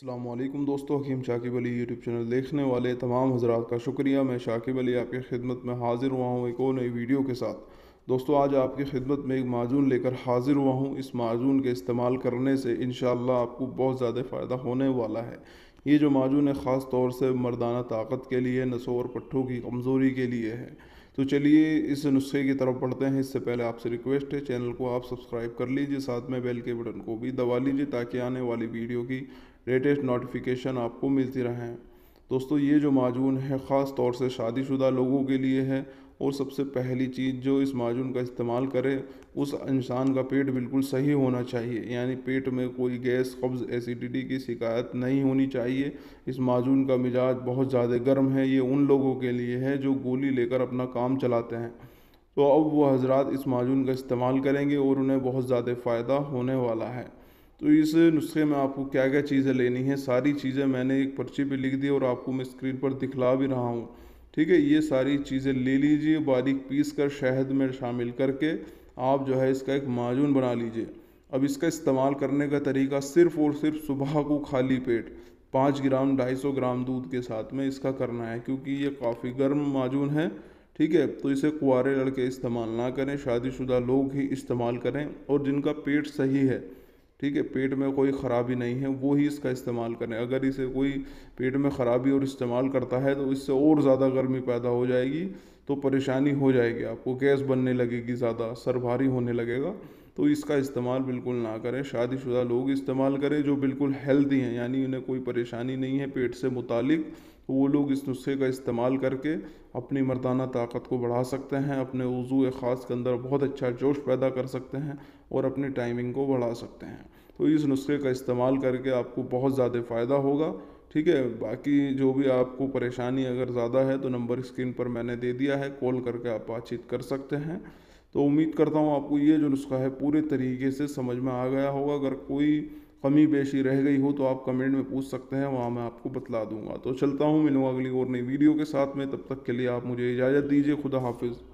अल्लाम दोस्तों Hakim Shakib Ali YouTube channel देखने वाले तमाम हजरात का शुक्रिया मैं शाकिब अली आपकी खिदमत में हाज़िर हुआ हूँ एक और नई वीडियो के साथ दोस्तों आज आपकी खिदमत में एक माजून लेकर हाज़िर हुआ हूँ इस माजून के इस्तेमाल करने से इन आपको बहुत ज़्यादा फ़ायदा होने वाला है ये जो माजून है ख़ास तौर से मर्दाना ताकत के लिए नसों और पट्ठों की कमज़ोरी के लिए है तो चलिए इस नुस्खे की तरफ बढ़ते हैं इससे पहले आपसे रिक्वेस्ट है चैनल को आप सब्सक्राइब कर लीजिए साथ में बेल के बटन को भी दबा लीजिए ताकि आने वाली वीडियो की लेटेस्ट नोटिफिकेशन आपको मिलती रहें दोस्तों ये जो माजून है ख़ास तौर से शादीशुदा लोगों के लिए है और सबसे पहली चीज़ जो इस माजून का इस्तेमाल करें उस इंसान का पेट बिल्कुल सही होना चाहिए यानी पेट में कोई गैस कब्ज़ एसिडिटी की शिकायत नहीं होनी चाहिए इस माजून का मिजाज बहुत ज़्यादा गर्म है ये उन लोगों के लिए है जो गोली लेकर अपना काम चलाते हैं तो अब वो हजरात इस माजून का इस्तेमाल करेंगे और उन्हें बहुत ज़्यादा फ़ायदा होने वाला है तो इस नुस्खे में आपको क्या क्या चीज़ें लेनी है सारी चीज़ें मैंने एक पर्ची पे लिख दी और आपको मैं स्क्रीन पर दिखला भी रहा हूँ ठीक है ये सारी चीज़ें ले लीजिए बारीक पीस कर शहद में शामिल करके आप जो है इसका एक माजून बना लीजिए अब इसका इस्तेमाल करने का तरीका सिर्फ और सिर्फ सुबह को खाली पेट पाँच ग्राम ढाई सौ ग्राम दूध के साथ में इसका करना है क्योंकि ये काफ़ी गर्म माजून है ठीक है तो इसे कुआरे लड़के इस्तेमाल ना करें शादीशुदा लोग ही इस्तेमाल करें और जिनका पेट सही है ठीक है पेट में कोई ख़राबी नहीं है वो ही इसका इस्तेमाल करें अगर इसे कोई पेट में ख़राबी और इस्तेमाल करता है तो इससे और ज़्यादा गर्मी पैदा हो जाएगी तो परेशानी हो जाएगी आपको गैस बनने लगेगी ज़्यादा सर भारी होने लगेगा तो इसका इस्तेमाल बिल्कुल ना करें शादीशुदा लोग इस्तेमाल करें जो बिल्कुल हेल्दी हैं यानी उन्हें कोई परेशानी नहीं है पेट से मुतालिक तो वो लोग इस नुस्खे का इस्तेमाल करके अपनी मर्दाना ताकत को बढ़ा सकते हैं अपने वज़ू ख़ास के अंदर बहुत अच्छा जोश पैदा कर सकते हैं और अपनी टाइमिंग को बढ़ा सकते हैं तो इस नुस्खे का इस्तेमाल करके आपको बहुत ज़्यादा फ़ायदा होगा ठीक है बाकी जो भी आपको परेशानी अगर ज़्यादा है तो नंबर स्क्रीन पर मैंने दे दिया है कॉल करके आप बातचीत कर सकते हैं तो उम्मीद करता हूँ आपको ये जो नुस्खा है पूरे तरीके से समझ में आ गया होगा अगर कोई कमी बेशी रह गई हो तो आप कमेंट में पूछ सकते हैं वहाँ मैं आपको बतला दूंगा तो चलता हूँ मिलूँगा अगली और नई वीडियो के साथ में तब तक के लिए आप मुझे इजाज़त दीजिए खुदा हाफिज़